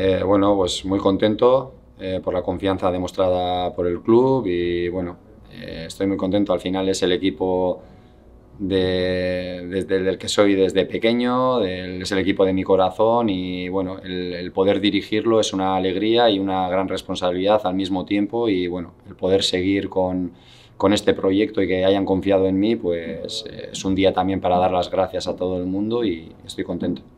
Eh, bueno, pues muy contento eh, por la confianza demostrada por el club y bueno, eh, estoy muy contento. Al final es el equipo de, desde, del que soy desde pequeño, es el equipo de mi corazón y bueno, el, poder dirigirlo es una alegría y una gran responsabilidad al mismo tiempo y bueno, el poder seguir con, con este proyecto y que hayan confiado en mí, pues es un día también para dar las gracias a todo el mundo y estoy contento.